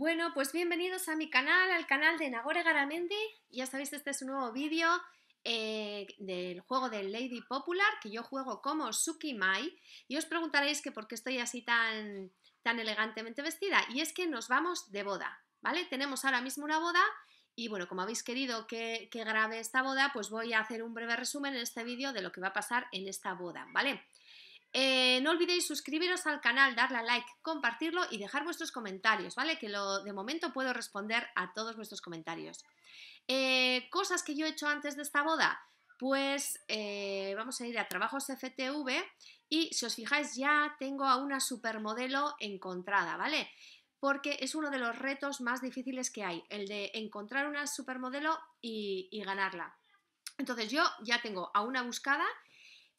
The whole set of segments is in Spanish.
Bueno, pues bienvenidos a mi canal, al canal de Nagore Garamendi. Ya sabéis, este es un nuevo vídeo eh, del juego de Lady Popular, que yo juego como Suki Mai. Y os preguntaréis que por qué estoy así tan, tan elegantemente vestida. Y es que nos vamos de boda, ¿vale? Tenemos ahora mismo una boda y bueno, como habéis querido que, que grabe esta boda, pues voy a hacer un breve resumen en este vídeo de lo que va a pasar en esta boda, ¿vale? Eh, no olvidéis suscribiros al canal, darle a like, compartirlo y dejar vuestros comentarios, ¿vale? Que lo, de momento puedo responder a todos vuestros comentarios. Eh, cosas que yo he hecho antes de esta boda. Pues eh, vamos a ir a trabajos FTV y si os fijáis ya tengo a una supermodelo encontrada, ¿vale? Porque es uno de los retos más difíciles que hay, el de encontrar una supermodelo y ganarla. Entonces yo ya tengo a una buscada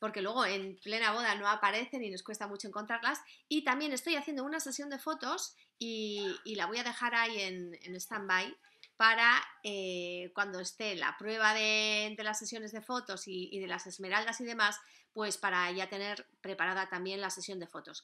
porque luego en plena boda no aparecen y nos cuesta mucho encontrarlas. Y también estoy haciendo una sesión de fotos y, la voy a dejar ahí en, en stand-by para eh, cuando esté la prueba de, las sesiones de fotos y, de las esmeraldas y demás, pues para ya tener preparada también la sesión de fotos.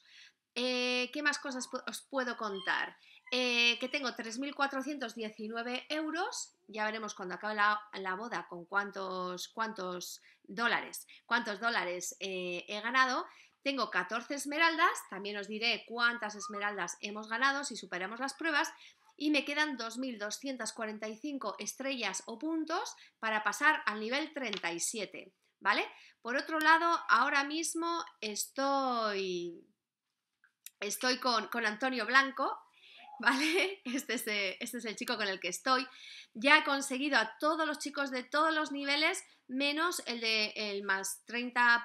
Eh, ¿Qué más cosas os puedo contar? Eh, que tengo 3.419 euros, ya veremos cuando acabe la, boda con cuántos, cuántos dólares, cuántos dólares eh, he ganado. Tengo 14 esmeraldas, también os diré cuántas esmeraldas hemos ganado si superamos las pruebas. Y me quedan 2.245 estrellas o puntos para pasar al nivel 37, ¿vale? Por otro lado, ahora mismo estoy, estoy con, con Antonio Blanco, ¿vale? Este, eh, este es, el chico con el que estoy. Ya he conseguido a todos los chicos de todos los niveles, menos el de el más 30%,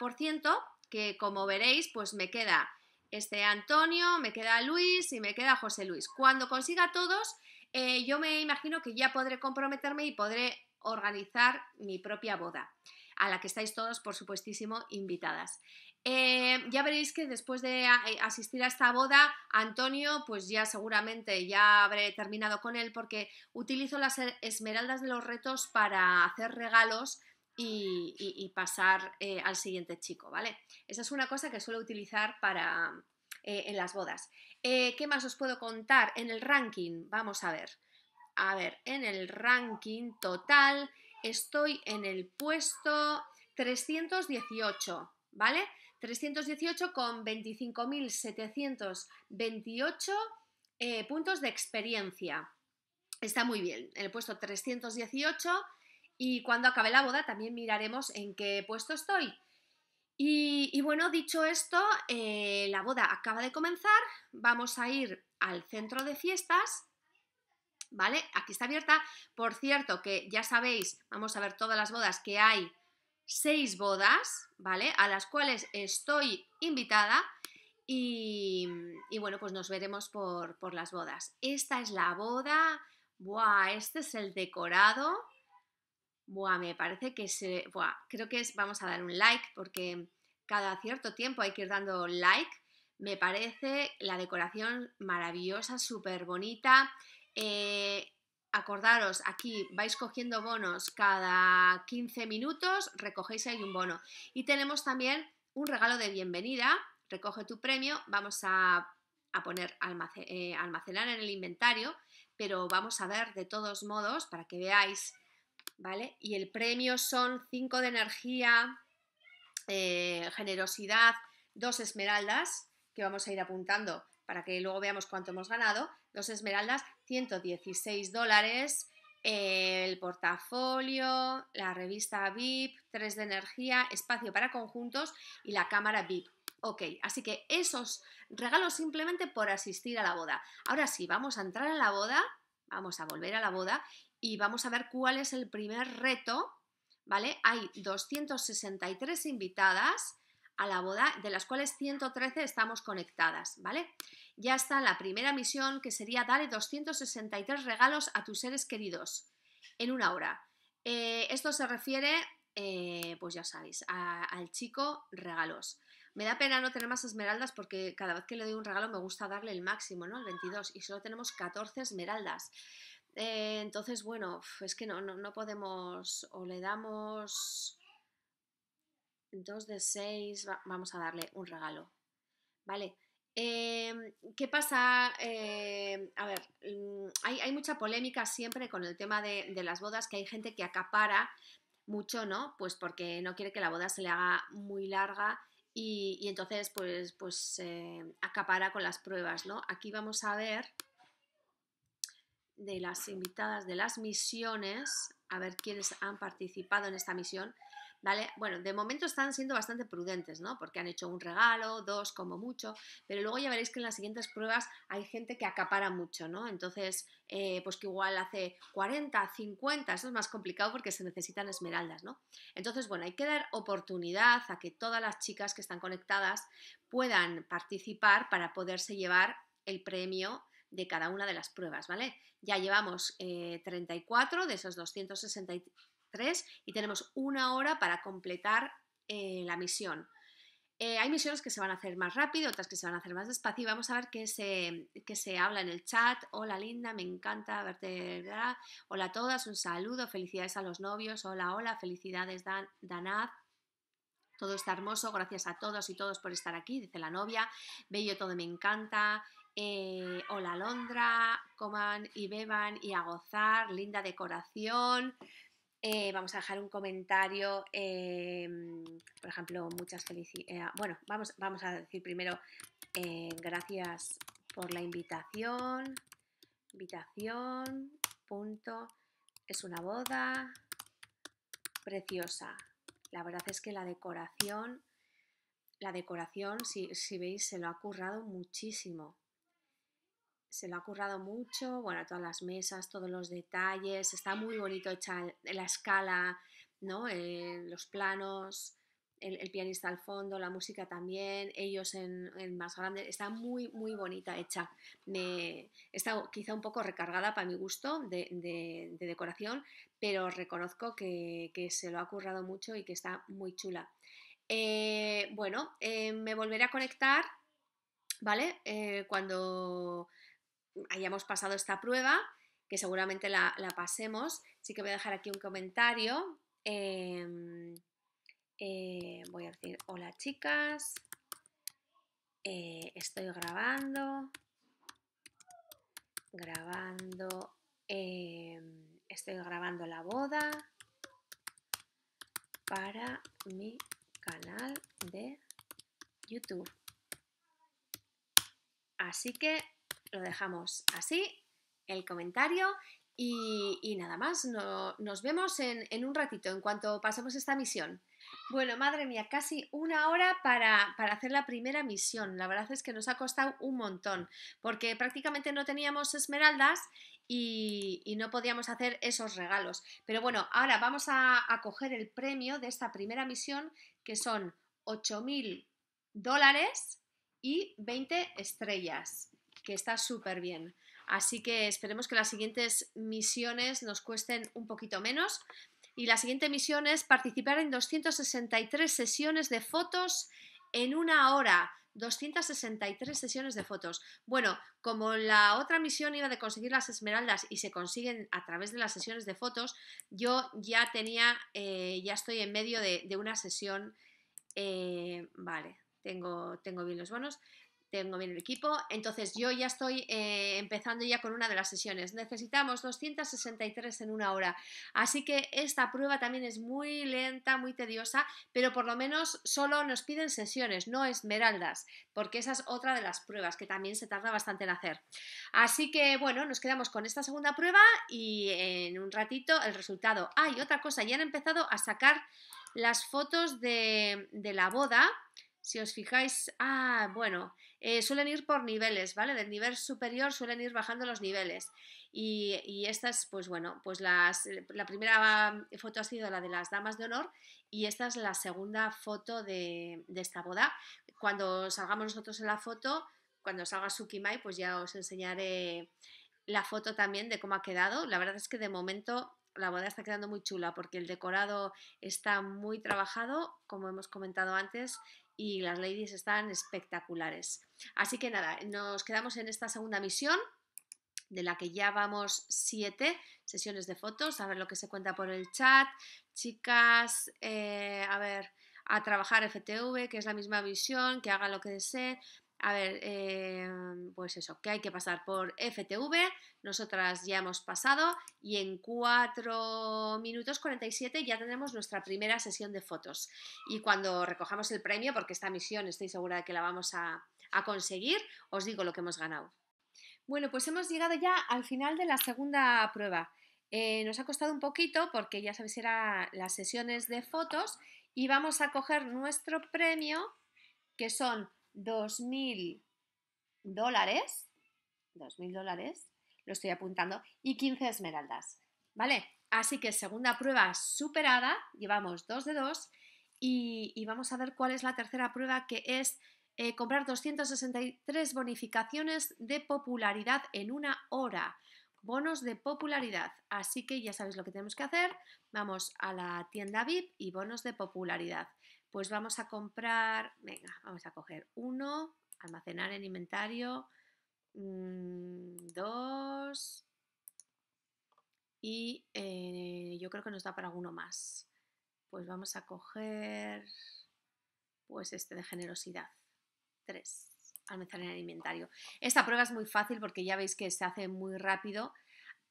que como veréis, pues me queda este Antonio, me queda Luis y me queda José Luis. Cuando consiga todos, eh, yo me imagino que ya podré comprometerme y podré organizar mi propia boda, a la que estáis todos, por supuestísimo, invitadas. Eh, ya veréis que después de eh, asistir a esta boda, Antonio, pues ya seguramente ya habré terminado con él porque utilizo las e, esmeraldas de los retos para hacer regalos y, pasar eh, al siguiente chico, ¿vale? Esa es una cosa que suelo utilizar para en las bodas. ¿Qué más os puedo contar? En el ranking, vamos a ver. A ver, en el ranking total estoy en el puesto 318, ¿vale? 318 con 25.728 eh, puntos de experiencia. Está muy bien, el puesto 318 y cuando acabe la boda también miraremos en qué puesto estoy. Y, bueno, dicho esto, eh, la boda acaba de comenzar, vamos a ir al centro de fiestas ¿vale? Aquí está abierta. Por cierto, que ya sabéis, vamos a ver todas las bodas que hay seis bodas, ¿vale? A las cuales estoy invitada y, bueno, pues nos veremos por, por, las bodas. Esta es la boda, ¡buah! Este es el decorado, ¡buah! Me parece que se, ¡buah! Creo que es, vamos a dar un like porque cada cierto tiempo hay que ir dando like. Me parece la decoración maravillosa, súper bonita. Eh, acordaros, aquí vais cogiendo bonos cada 15 minutos, recogéis ahí un bono. Y tenemos también un regalo de bienvenida, recoge tu premio, vamos a, poner eh, almacenar en el inventario, pero vamos a ver de todos modos para que veáis, ¿vale? Y el premio son 5 de energía, eh, generosidad, dos esmeraldas que vamos a ir apuntando para que luego veamos cuánto hemos ganado. Dos esmeraldas, 116 dólares. Eh, el portafolio, la revista VIP, 3 de energía, espacio para conjuntos y la cámara VIP. Ok, así que esos regalos simplemente por asistir a la boda. Ahora sí, vamos a entrar a la boda, vamos a volver a la boda y vamos a ver cuál es el primer reto, ¿vale? Hay 263 invitadas, a la boda, de las cuales 113 estamos conectadas, ¿vale? Ya está la primera misión, que sería darle 263 regalos a tus seres queridos en una hora. Eh, esto se refiere, eh, pues ya sabéis, al chico regalos. Me da pena no tener más esmeraldas porque cada vez que le doy un regalo me gusta darle el máximo, ¿no? El 22. Y solo tenemos 14 esmeraldas. Eh, entonces, bueno, es que no, no podemos. O le damos 2 de 6, vamos a darle un regalo. ¿Vale? Em, ¿Qué pasa? Em, a ver, mm, hay, mucha polémica siempre con el tema de, las bodas, que hay gente que acapara mucho, ¿no? Pues porque no quiere que la boda se le haga muy larga y, entonces pues, pues acapara con las pruebas, ¿no? Aquí vamos a ver de las invitadas de las misiones, a ver quiénes han participado en esta misión. ¿vale? Bueno, de momento están siendo bastante prudentes, ¿no? Porque han hecho un regalo, dos como mucho, pero luego ya veréis que en las siguientes pruebas hay gente que acapara mucho, ¿no? Entonces, eh, pues que igual hace 40, 50, eso es más complicado porque se necesitan esmeraldas, ¿no? Entonces, bueno, hay que dar oportunidad a que todas las chicas que están conectadas puedan participar para poderse llevar el premio de cada una de las pruebas, ¿vale? Ya llevamos 34 eh, de esos 260 y tenemos una hora para completar eh, la misión. Eh, hay misiones que se van a hacer más rápido, otras que se van a hacer más despacio. Vamos a ver qué se, se habla en el chat. Hola Linda, me encanta verte. Hola a todas, un saludo, felicidades a los novios. Hola, hola, felicidades Dan, Danad. Todo está hermoso, gracias a todos y todos por estar aquí, dice la novia. Bello todo me encanta. Eh, hola Londra, coman y beban y a gozar, linda decoración. Eh, vamos a dejar un comentario, em, por ejemplo, muchas felicidades. Eh, bueno, vamos, a decir primero eh, gracias por la invitación. Invitación, punto. Es una boda preciosa. La verdad es que la decoración, la decoración, si, si veis, se lo ha currado muchísimo se lo ha currado mucho, bueno, todas las mesas, todos los detalles, está muy bonito hecha la escala, ¿no? Eh, los planos, el, pianista al fondo, la música también, ellos en, más grande, está muy, muy bonita hecha. Me, está quizá un poco recargada para mi gusto de, decoración, pero reconozco que, se lo ha currado mucho y que está muy chula. Eh, bueno, eh, me volveré a conectar, ¿vale? cuando hayamos pasado esta prueba, que seguramente la, pasemos. Sí que voy a dejar aquí un comentario. Em, eh, voy a decir, hola chicas, eh, estoy grabando, grabando, em, estoy grabando la boda para mi canal de YouTube. Así que lo dejamos así, el comentario. Y, nada más, nos vemos en, un ratito, en cuanto pasemos esta misión. Bueno, madre mía, casi una hora para, hacer la primera misión. La verdad es que nos ha costado un montón, porque prácticamente no teníamos esmeraldas y, no podíamos hacer esos regalos. Pero bueno, ahora vamos a, a coger el premio de esta primera misión, que son 8.000 dólares y 20 estrellas que está súper bien. Así que esperemos que las siguientes misiones nos cuesten un poquito menos. Y la siguiente misión es participar en 263 sesiones de fotos en una hora. 263 sesiones de fotos. Bueno, como la otra misión iba de conseguir las esmeraldas y se consiguen a través de las sesiones de fotos, yo ya tenía, eh, ya estoy en medio de, una sesión. Eh, vale, tengo, tengo bien los bonos tengo bien el equipo. Entonces yo ya estoy eh, empezando ya con una de las sesiones. Necesitamos 263 en una hora. Así que esta prueba también es muy lenta, muy tediosa, pero por lo menos solo nos piden sesiones, no esmeraldas, porque esa es otra de las pruebas que también se tarda bastante en hacer. Así que bueno, nos quedamos con esta segunda prueba y en un ratito el resultado. Ah, y otra cosa, ya han empezado a sacar las fotos de la boda. Si os fijáis, ah, bueno, eh, suelen ir por niveles, ¿vale? Del nivel superior suelen ir bajando los niveles. Y, esta es, pues bueno, pues eh, la primera mm, foto ha sido la de las damas de honor y esta es la segunda foto de, de esta boda. Cuando salgamos nosotros en la foto, cuando salga Sukimai, pues ya os enseñaré la foto también de cómo ha quedado. La verdad es que de momento la boda está quedando muy chula porque el decorado está muy trabajado, como hemos comentado antes, y las ladies están espectaculares. Así que nada, nos quedamos en esta segunda misión de la que ya vamos siete sesiones de fotos, a ver lo que se cuenta por el chat. Chicas, eh, a ver, a trabajar FTV, que es la misma misión, que haga lo que desee. A ver, eh, pues eso, que hay que pasar por FTV, nosotras ya hemos pasado y en 4 minutos 47 ya tenemos nuestra primera sesión de fotos. Y cuando recojamos el premio, porque esta misión estoy segura de que la vamos a, a conseguir, os digo lo que hemos ganado. Bueno, pues hemos llegado ya al final de la segunda prueba. Eh, nos ha costado un poquito porque ya sabéis, era las sesiones de fotos y vamos a coger nuestro premio que son 2.000 dólares, mil dólares, lo estoy apuntando, y 15 esmeraldas, ¿vale? Así que segunda prueba superada, llevamos 2 de dos y vamos a ver cuál es la tercera prueba que es eh, comprar 263 bonificaciones de popularidad en una hora. Bonos de popularidad. Así que ya sabéis lo que tenemos que hacer. Vamos a la tienda VIP y bonos de popularidad. Pues vamos a comprar, venga, vamos a coger uno, almacenar en inventario, mm, dos y eh, yo creo que nos da para uno más. Pues vamos a coger, pues este de generosidad. 3. Almacenar en el inventario. Esta prueba es muy fácil porque ya veis que se hace muy rápido.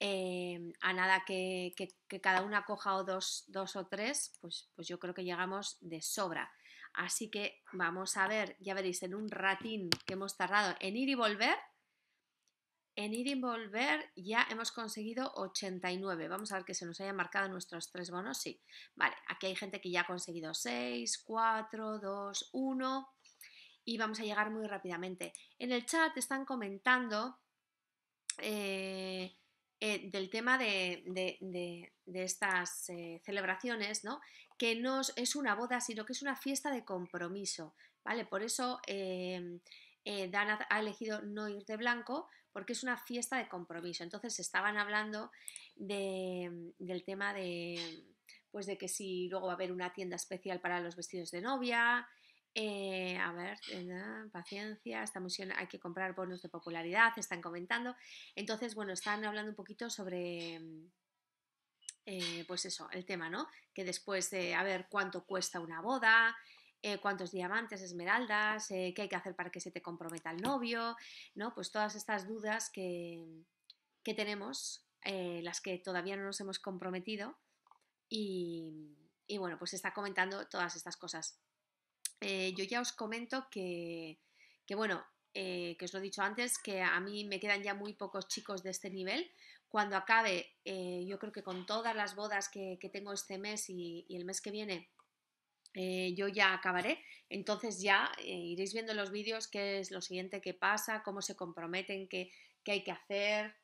Eh, a nada que, cada una coja o dos, dos o tres, pues, pues yo creo que llegamos de sobra. Así que vamos a ver, ya veréis en un ratín que hemos tardado en ir y volver. En ir y volver ya hemos conseguido 89. Vamos a ver que se nos hayan marcado nuestros tres bonos. Sí, vale, aquí hay gente que ya ha conseguido 6, 4, 2, 1 y vamos a llegar muy rápidamente. En el chat están comentando eh, eh, del tema de, de, estas eh, celebraciones, ¿no? que no es una boda, sino que es una fiesta de compromiso. ¿vale? Por eso em, Dan ha elegido no ir de blanco, porque es una fiesta de compromiso. Entonces estaban hablando del tema de, pues de que si luego va a haber una tienda especial para los vestidos de novia, eh, a ver, ah, paciencia, esta misión hay que comprar bonos de popularidad, están comentando. Entonces, bueno, están hablando un poquito sobre, mm, eh, pues eso, el tema, ¿no? Que después de a ver cuánto cuesta una boda, eh, cuántos diamantes, esmeraldas, qué hay que hacer para que se te comprometa el novio, ¿no? Pues todas estas dudas que, tenemos, las que todavía no nos hemos comprometido y, y bueno, pues está comentando todas estas cosas. Eh, yo ya os comento que, bueno, eh, que os lo he dicho antes, que a mí me quedan ya muy pocos chicos de este nivel. Cuando acabe, eh, yo creo que con todas las bodas que, tengo este mes y, el mes que viene, yo ya acabaré. Entonces ya iréis viendo los vídeos qué es lo siguiente que pasa, cómo se comprometen, qué, qué hay que hacer,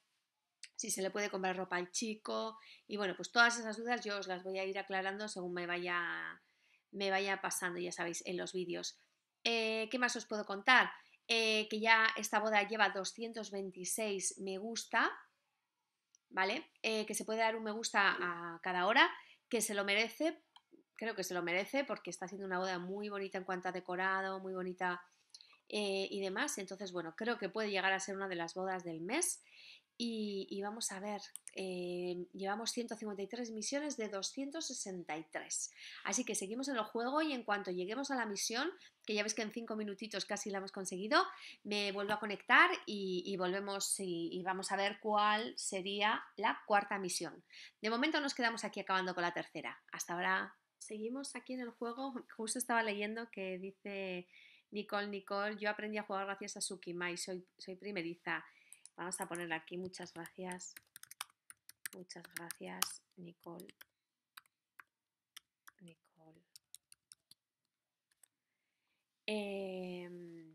si se le puede comprar ropa al chico. Y bueno, pues todas esas dudas yo os las voy a ir aclarando según me vaya me vaya pasando, ya sabéis, en los vídeos. Eh, ¿Qué más os puedo contar? Eh, que ya esta boda lleva 226 me gusta, ¿vale? Eh, que se puede dar un me gusta a cada hora, que se lo merece, creo que se lo merece porque está haciendo una boda muy bonita en cuanto a decorado, muy bonita y demás. Entonces, bueno, creo que puede llegar a ser una de las bodas del mes. Y, vamos a ver, eh, llevamos 153 misiones de 263. Así que seguimos en el juego y en cuanto lleguemos a la misión, que ya ves que en 5 minutitos casi la hemos conseguido, me vuelvo a conectar y, volvemos y, vamos a ver cuál sería la cuarta misión. De momento nos quedamos aquí acabando con la tercera. Hasta ahora seguimos aquí en el juego. Justo estaba leyendo que dice Nicole, Nicole, yo aprendí a jugar gracias a Sukimai, soy, soy primeriza. Vamos a poner aquí. Muchas gracias. Muchas gracias, Nicole. Nicole. Em,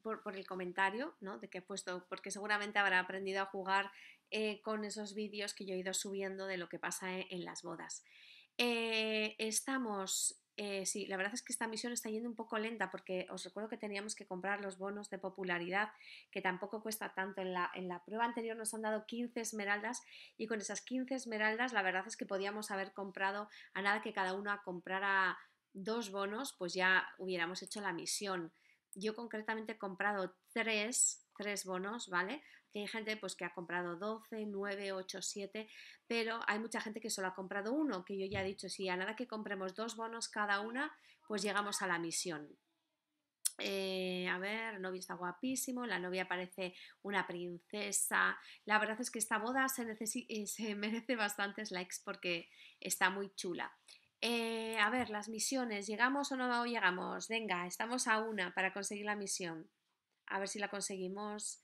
por, el comentario, ¿no? De que he puesto, porque seguramente habrá aprendido a jugar eh, con esos vídeos que yo he ido subiendo de lo que pasa eh, en, las bodas. Eh, estamos eh, sí, la verdad es que esta misión está yendo un poco lenta porque os recuerdo que teníamos que comprar los bonos de popularidad, que tampoco cuesta tanto. En la, en la prueba anterior nos han dado 15 esmeraldas y con esas 15 esmeraldas la verdad es que podíamos haber comprado a nada que cada uno comprara dos bonos, pues ya hubiéramos hecho la misión. Yo concretamente he comprado tres, tres bonos, ¿vale? hay gente pues, que ha comprado 12, 9, 8, 7, pero hay mucha gente que solo ha comprado uno, que yo ya he dicho, si a nada que compremos dos bonos cada una, pues llegamos a la misión. Eh, a ver, el novio está guapísimo, la novia parece una princesa. La verdad es que esta boda se, eh, merece bastantes likes porque está muy chula. Eh, a ver, las misiones, ¿llegamos o no llegamos? Venga, estamos a una para conseguir la misión. A ver si la conseguimos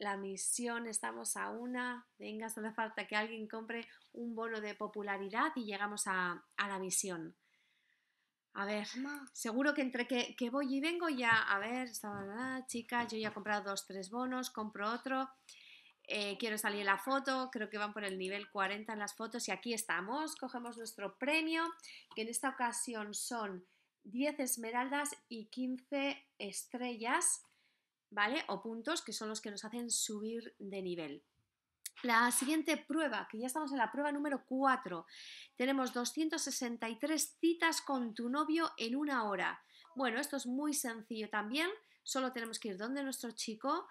la misión, estamos a una, venga, solo falta que alguien compre un bono de popularidad y llegamos a, la misión. A ver, seguro que entre que, voy y vengo ya, a ver, chicas, chica, yo ya he comprado dos, tres bonos, compro otro, eh, quiero salir la foto, creo que van por el nivel 40 en las fotos y aquí estamos, cogemos nuestro premio, que en esta ocasión son 10 esmeraldas y 15 estrellas. ¿vale? O puntos que son los que nos hacen subir de nivel. La siguiente prueba, que ya estamos en la prueba número 4, tenemos 263 citas con tu novio en una hora. Bueno, esto es muy sencillo también, solo tenemos que ir donde nuestro chico,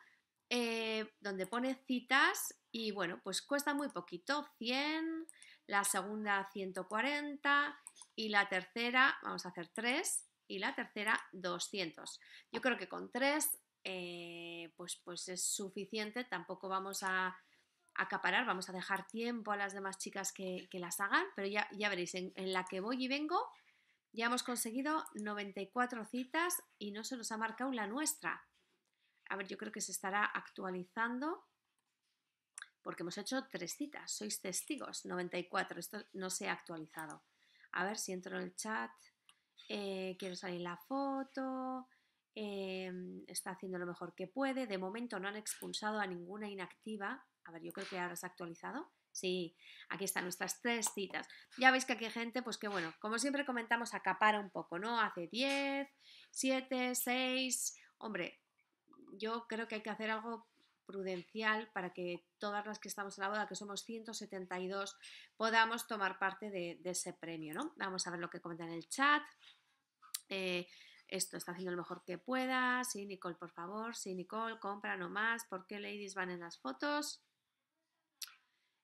eh, donde pone citas y bueno, pues cuesta muy poquito, 100, la segunda 140 y la tercera, vamos a hacer 3 y la tercera 200. Yo creo que con 3 eh, pues, pues es suficiente, tampoco vamos a acaparar, vamos a dejar tiempo a las demás chicas que, las hagan, pero ya, veréis, en, la que voy y vengo ya hemos conseguido 94 citas y no se nos ha marcado la nuestra. A ver, yo creo que se estará actualizando porque hemos hecho tres citas, sois testigos, 94, esto no se ha actualizado. A ver si entro en el chat, eh, quiero salir la foto, Em, está haciendo lo mejor que puede. De momento no han expulsado a ninguna inactiva. A ver, yo creo que ahora se ha actualizado. Sí, aquí están nuestras tres citas. Ya veis que aquí hay gente, pues que bueno, como siempre comentamos, acapara un poco, ¿no? Hace 10, 7, 6. Hombre, yo creo que hay que hacer algo prudencial para que todas las que estamos en la boda, que somos 172, podamos tomar parte de, de ese premio, ¿no? Vamos a ver lo que comentan en el chat. Eh, esto está haciendo lo mejor que pueda, sí, Nicole, por favor, sí, Nicole, compra nomás, ¿por qué ladies van en las fotos?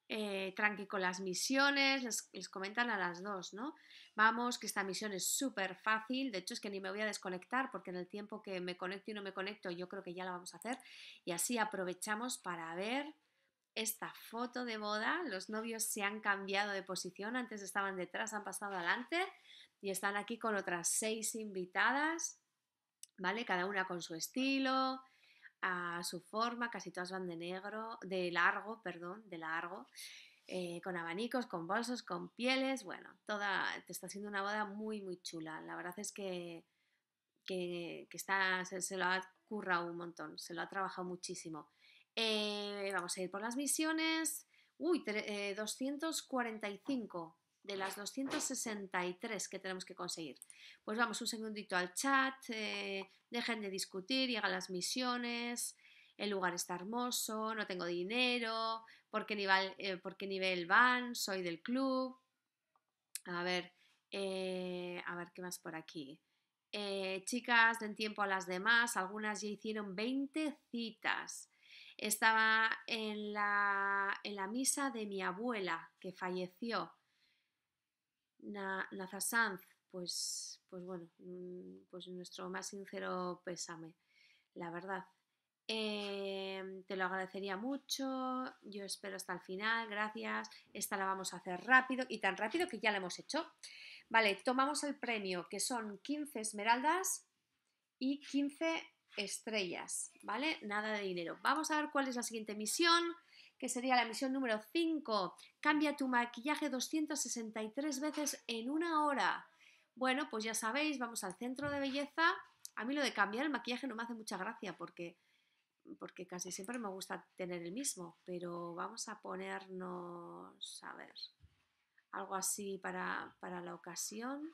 Eh, tranqui con las misiones, les, les, comentan a las dos, ¿no? Vamos, que esta misión es súper fácil, de hecho es que ni me voy a desconectar porque en el tiempo que me conecto y no me conecto yo creo que ya la vamos a hacer y así aprovechamos para ver esta foto de boda, los novios se han cambiado de posición, antes estaban detrás, han pasado adelante, y están aquí con otras seis invitadas, ¿vale? Cada una con su estilo, a su forma, casi todas van de negro, de largo, perdón, de largo, eh, con abanicos, con bolsos, con pieles, bueno, toda, te está haciendo una boda muy, muy chula. La verdad es que, que, se, lo ha currado un montón, se lo ha trabajado muchísimo. Eh, vamos a ir por las misiones. Uy, 245 de las 263 que tenemos que conseguir. Pues vamos un segundito al chat, eh, dejen de discutir, llegan las misiones, el lugar está hermoso, no tengo dinero, ¿por qué nivel, eh, ¿por qué nivel van? Soy del club. A ver, eh, a ver qué más por aquí. chicas, den tiempo a las demás, algunas ya hicieron 20 citas estaba en la, en la, misa de mi abuela que falleció. Na, Sanz, pues, pues bueno, mm, pues nuestro más sincero pésame, la verdad. Eh, te lo agradecería mucho, yo espero hasta el final, gracias. Esta la vamos a hacer rápido y tan rápido que ya la hemos hecho. Vale, tomamos el premio, que son 15 esmeraldas y 15 estrellas, ¿vale? Nada de dinero. Vamos a ver cuál es la siguiente misión que sería la misión número 5. Cambia tu maquillaje 263 veces en una hora. Bueno, pues ya sabéis, vamos al centro de belleza. A mí lo de cambiar el maquillaje no me hace mucha gracia porque, porque casi siempre me gusta tener el mismo, pero vamos a ponernos, a ver, algo así para, para la ocasión.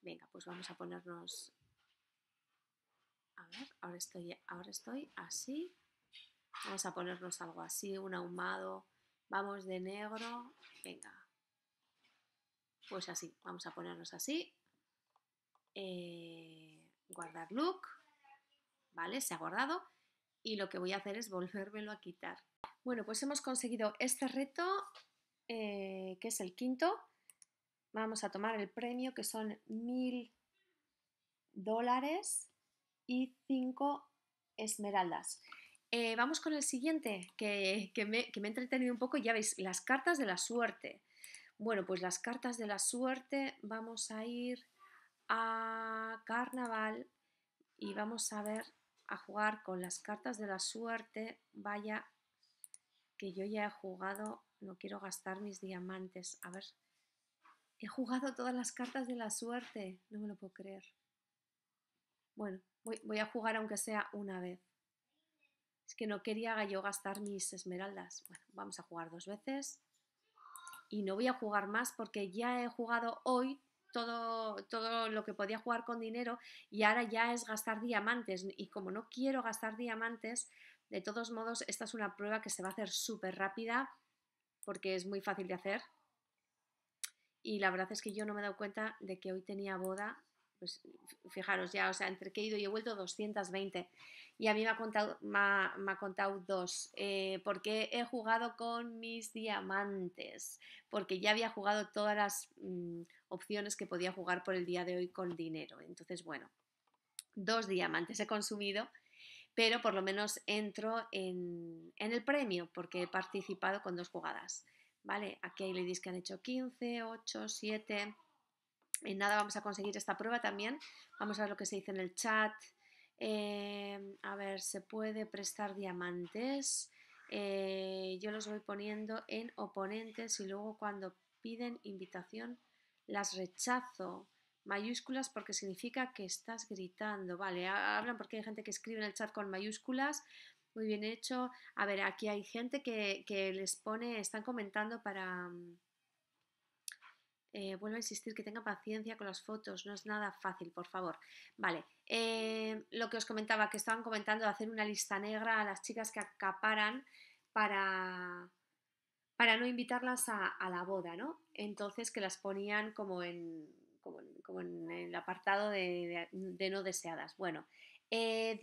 Venga, pues vamos a ponernos... A ver, ahora estoy, ahora estoy así. Vamos a ponernos algo así, un ahumado. Vamos de negro. Venga. Pues así, vamos a ponernos así. Eh, guardar look. ¿Vale? Se ha guardado. Y lo que voy a hacer es volvérmelo a quitar. Bueno, pues hemos conseguido este reto, eh, que es el quinto. Vamos a tomar el premio, que son mil dólares y cinco esmeraldas. Eh, vamos con el siguiente, que, me, he entretenido un poco. Ya veis, las cartas de la suerte. Bueno, pues las cartas de la suerte, vamos a ir a carnaval y vamos a ver, a jugar con las cartas de la suerte. Vaya, que yo ya he jugado, no quiero gastar mis diamantes. A ver, he jugado todas las cartas de la suerte, no me lo puedo creer. Bueno, voy a jugar aunque sea una vez. Es que no quería yo gastar mis esmeraldas. Bueno, vamos a jugar dos veces. Y no voy a jugar más porque ya he jugado hoy todo, todo lo que podía jugar con dinero y ahora ya es gastar diamantes. Y como no quiero gastar diamantes, de todos modos, esta es una prueba que se va a hacer súper rápida porque es muy fácil de hacer. Y la verdad es que yo no me he dado cuenta de que hoy tenía boda pues fijaros ya, o sea, entre que he ido y he vuelto 220. Y a mí me ha contado, me ha, contado dos, eh, porque he jugado con mis diamantes, porque ya había jugado todas las mm, opciones que podía jugar por el día de hoy con dinero. Entonces, bueno, dos diamantes he consumido, pero por lo menos entro en, en el premio, porque he participado con dos jugadas. ¿Vale? Aquí hay ladies que han hecho 15, 8, 7 en nada vamos a conseguir esta prueba también. Vamos a ver lo que se dice en el chat. Eh, a ver, se puede prestar diamantes. Eh, yo los voy poniendo en oponentes y luego cuando piden invitación las rechazo. Mayúsculas porque significa que estás gritando. Vale, hablan porque hay gente que escribe en el chat con mayúsculas. Muy bien hecho. A ver, aquí hay gente que les pone, están comentando para... Mm, eh, vuelvo a insistir que tenga paciencia con las fotos, no es nada fácil, por favor. Vale, eh, lo que os comentaba, que estaban comentando hacer una lista negra a las chicas que acaparan para, para no invitarlas a, la boda, ¿no? Entonces que las ponían como en, como en, el apartado de, no deseadas. Bueno, 10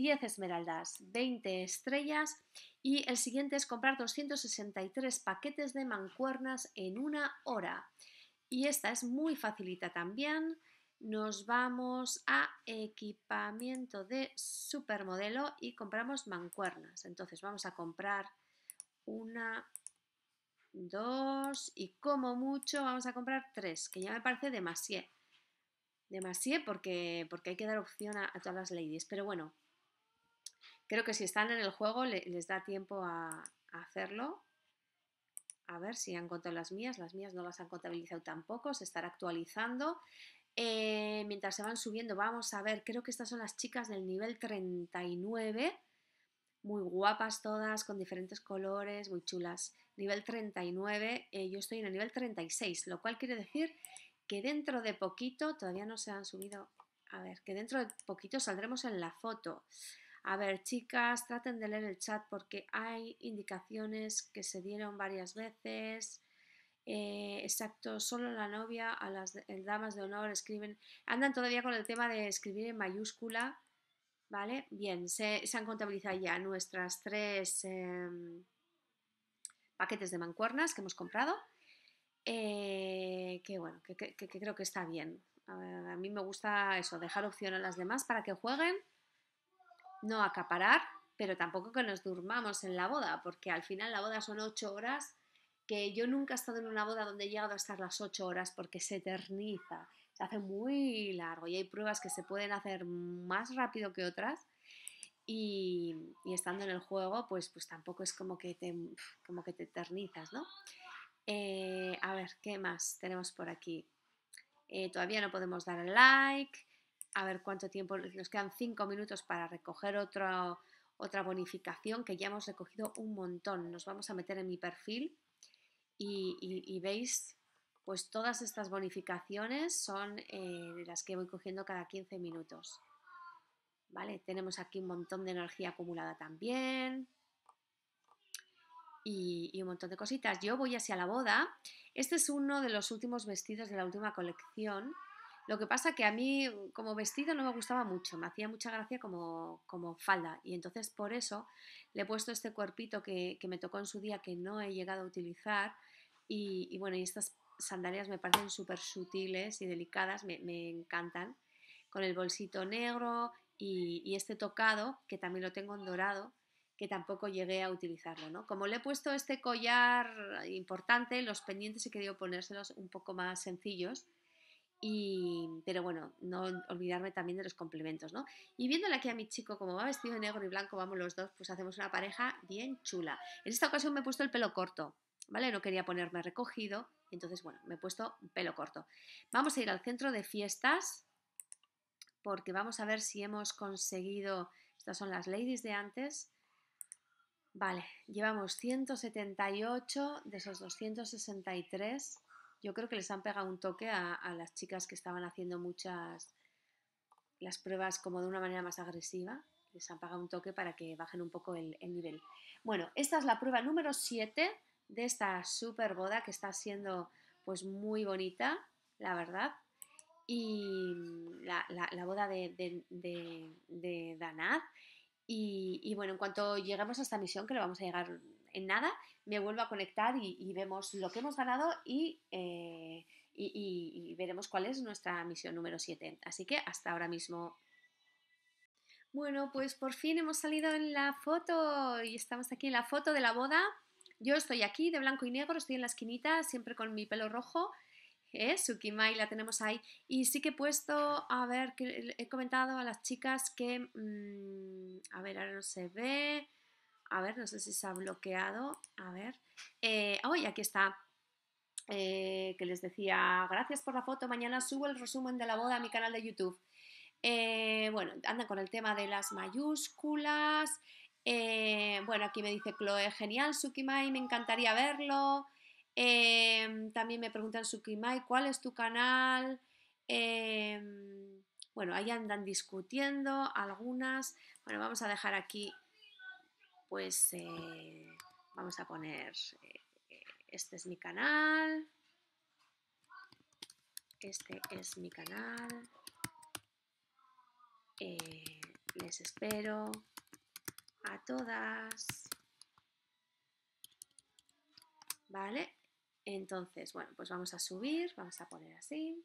eh, esmeraldas, 20 estrellas y el siguiente es comprar 263 paquetes de mancuernas en una hora. Y esta es muy facilita también. Nos vamos a equipamiento de supermodelo y compramos mancuernas. Entonces vamos a comprar una, dos y como mucho vamos a comprar tres, que ya me parece demasiado. Demasiado porque, porque hay que dar opción a, todas las ladies. Pero bueno, creo que si están en el juego les da tiempo a hacerlo a ver si han contado las mías, las mías no las han contabilizado tampoco, se estará actualizando. Eh, mientras se van subiendo, vamos a ver, creo que estas son las chicas del nivel 39, muy guapas todas, con diferentes colores, muy chulas. Nivel 39, eh, yo estoy en el nivel 36, lo cual quiere decir que dentro de poquito, todavía no se han subido, a ver, que dentro de poquito saldremos en la foto. A ver, chicas, traten de leer el chat porque hay indicaciones que se dieron varias veces. Eh, exacto, solo la novia, a las damas de honor escriben, andan todavía con el tema de escribir en mayúscula, ¿vale? Bien, se, han contabilizado ya nuestras tres em, paquetes de mancuernas que hemos comprado, eh, que bueno, que, creo que está bien. a mí me gusta eso, dejar opción a las demás para que jueguen no acaparar, pero tampoco que nos durmamos en la boda, porque al final la boda son ocho horas, que yo nunca he estado en una boda donde he llegado a estar las ocho horas porque se eterniza, se hace muy largo y hay pruebas que se pueden hacer más rápido que otras. Y, estando en el juego, pues, pues tampoco es como que te, como que te eternizas, ¿no? Eh, a ver, ¿qué más tenemos por aquí? Eh, todavía no podemos dar el like a ver cuánto tiempo, nos quedan cinco minutos para recoger otra bonificación que ya hemos recogido un montón. Nos vamos a meter en mi perfil y, veis, pues todas estas bonificaciones son eh, las que voy cogiendo cada 15 minutos. ¿Vale? Tenemos aquí un montón de energía acumulada también. Y, y, un montón de cositas. Yo voy hacia la boda. Este es uno de los últimos vestidos de la última colección lo que pasa que a mí mm, como vestido no me gustaba mucho, me hacía mucha gracia como, falda y entonces por eso le he puesto este cuerpito que, me tocó en su día que no he llegado a utilizar y, bueno, estas sandalias me parecen súper sutiles y delicadas, me, encantan, con el bolsito negro y, este tocado que también lo tengo en dorado que tampoco llegué a utilizarlo, ¿no? Como le he puesto este collar importante, los pendientes he querido ponérselos un poco más sencillos, pero bueno, no olvidarme también de los complementos, ¿no? Y viéndole aquí a mi chico, como va vestido de negro y blanco, vamos los dos, pues hacemos una pareja bien chula. En esta ocasión me he puesto el pelo corto, ¿vale? No quería ponerme recogido, entonces, bueno, me he puesto pelo corto. Vamos a ir al centro de fiestas, porque vamos a ver si hemos conseguido... Estas son las ladies de antes. Vale, llevamos 178 de esos 263 yo creo que les han pegado un toque a, las chicas que estaban haciendo muchas las pruebas como de una manera más agresiva, les han pegado un toque para que bajen un poco el, nivel. Bueno, esta es la prueba número 7 de esta super boda que está siendo pues muy bonita, la verdad. Y la, boda de, de, Danad. Y, y, bueno, en cuanto lleguemos a esta misión, que lo vamos a llegar en nada, me vuelvo a conectar y, vemos lo que hemos ganado eh, y, y, veremos cuál es nuestra misión número 7. Así que hasta ahora mismo. Bueno, pues por fin hemos salido en la foto y estamos aquí en la foto de la boda. Yo estoy aquí de blanco y negro, estoy en la esquinita, siempre con mi pelo rojo. ¿eh? Sukimai la tenemos ahí. Y sí que he puesto, a ver, que he comentado a las chicas que, mm, a ver, ahora no se ve. A ver, no sé si se ha bloqueado. A ver. Eh, aquí está. Eh, que les decía, gracias por la foto, mañana subo el resumen de la boda a mi canal de YouTube. Eh, bueno, andan con el tema de las mayúsculas. Eh, bueno, aquí me dice Chloe, genial, Sukimai, me encantaría verlo. también me preguntan, Sukimai, ¿cuál es tu canal? bueno, ahí andan discutiendo algunas. Bueno, vamos a dejar aquí pues eh, vamos a poner, eh, este es mi canal, este es mi canal, eh, les espero a todas, ¿vale? Entonces, bueno, pues vamos a subir, vamos a poner así.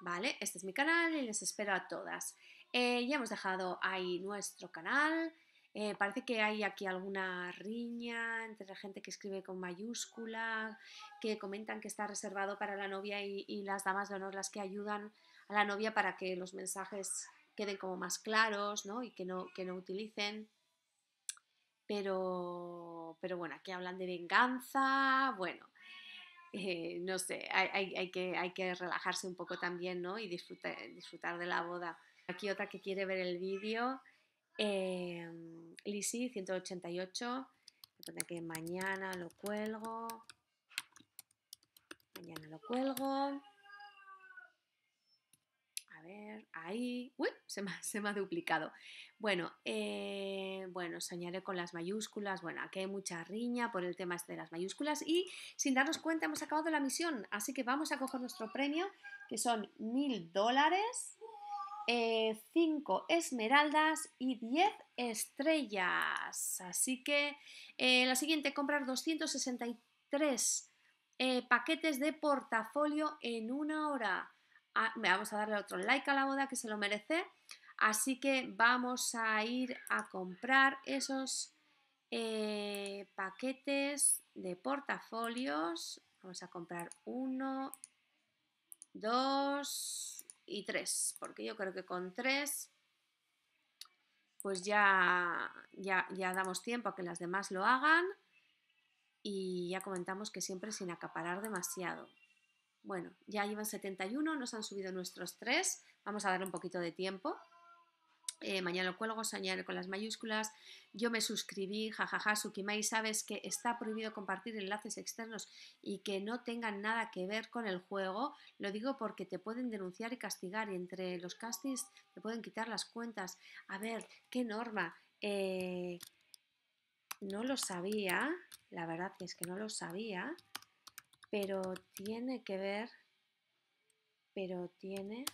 Vale, este es mi canal y les espero a todas. Eh, ya hemos dejado ahí nuestro canal. Eh, parece que hay aquí alguna riña entre la gente que escribe con mayúscula, que comentan que está reservado para la novia y, las damas de honor las que ayudan a la novia para que los mensajes queden como más claros y que no, utilicen. Pero, bueno, aquí hablan de venganza, bueno, eh, no sé, hay, que, hay que relajarse un poco también y disfrutar, disfrutar de la boda. Aquí otra que quiere ver el vídeo. Eh, Lisi 188. Me que mañana lo cuelgo. Mañana lo cuelgo. A ver, ahí. Uy, se me, ha duplicado. Bueno, eh, bueno, soñaré con las mayúsculas. Bueno, aquí hay mucha riña por el tema este de las mayúsculas. Y sin darnos cuenta, hemos acabado la misión. Así que vamos a coger nuestro premio, que son mil dólares. 5 eh, esmeraldas y 10 estrellas. Así que eh, la siguiente, comprar 263 eh, paquetes de portafolio en una hora. Ah, vamos a darle otro like a la boda que se lo merece. Así que vamos a ir a comprar esos paquetes de portafolios. Vamos a comprar uno, dos, y tres, porque yo creo que con tres pues ya, ya, ya damos tiempo a que las demás lo hagan y ya comentamos que siempre sin acaparar demasiado. Bueno, ya llevan 71, nos han subido nuestros tres, vamos a dar un poquito de tiempo eh, mañana lo cuelgo, soñaré con las mayúsculas, yo me suscribí, jajaja, Sukimai, sabes que está prohibido compartir enlaces externos y que no tengan nada que ver con el juego, lo digo porque te pueden denunciar y castigar y entre los castings te pueden quitar las cuentas. A ver, ¿qué norma? Eh, no lo sabía, la verdad es que no lo sabía, pero tiene que ver, pero tiene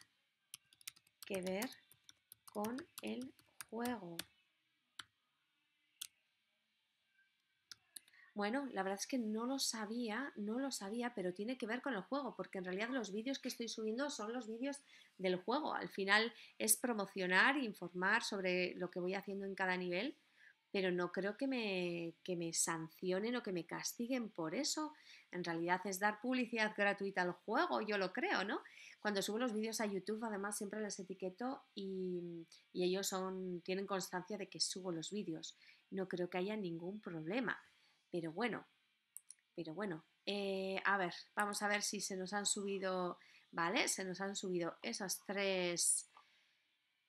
que ver con el juego. Bueno, la verdad es que no lo sabía, no lo sabía, pero tiene que ver con el juego, porque en realidad los vídeos que estoy subiendo son los vídeos del juego. Al final es promocionar, informar sobre lo que voy haciendo en cada nivel pero no creo que me, me sancionen o que me castiguen por eso. En realidad es dar publicidad gratuita al juego, yo lo creo, ¿no? Cuando subo los vídeos a YouTube, además siempre les etiqueto y, ellos son, tienen constancia de que subo los vídeos. No creo que haya ningún problema. Pero bueno, pero bueno, eh, a ver, vamos a ver si se nos han subido, ¿vale? Se nos han subido esas tres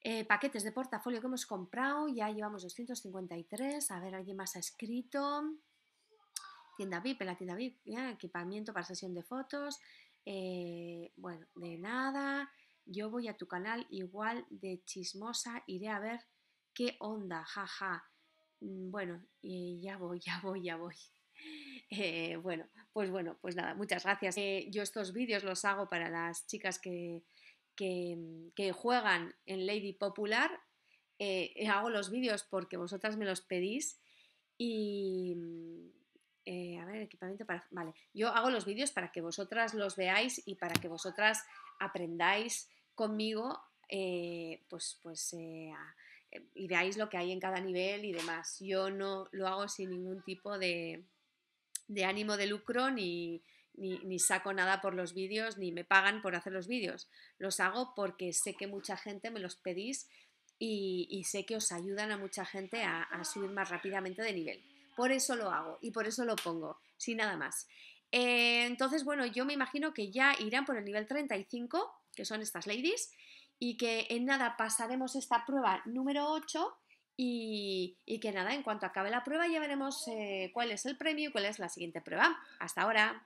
eh, paquetes de portafolio que hemos comprado, ya llevamos 253, a ver, alguien más ha escrito. Tienda VIP, la tienda VIP, equipamiento para sesión de fotos. Eh, bueno, de nada, yo voy a tu canal igual de chismosa, iré a ver qué onda, jaja. Mm, bueno, ya voy, ya voy, ya eh, voy. bueno, pues bueno, pues nada, muchas gracias. yo estos vídeos los hago para las chicas que, Mm, que, juegan en Lady Popular. Eh, eh, hago los vídeos porque vosotras me los pedís y... Mm, eh, a ver, equipamiento para... Vale, yo hago los vídeos para que vosotras los veáis y para que vosotras aprendáis conmigo, pues, pues, y veáis lo que hay en cada nivel y demás. Yo no lo hago sin ningún tipo de ánimo de lucro ni, ni, saco nada por los vídeos, ni me pagan por hacer los vídeos. Los hago porque sé que mucha gente me los pedís y, sé que os ayudan a mucha gente a, subir más rápidamente de nivel. Por eso lo hago y por eso lo pongo, sin nada más. Eh, entonces, bueno, yo me imagino que ya irán por el nivel 35, que son estas ladies, y que en nada pasaremos esta prueba número 8 y, que nada, en cuanto acabe la prueba ya veremos eh, cuál es el premio y cuál es la siguiente prueba. Hasta ahora.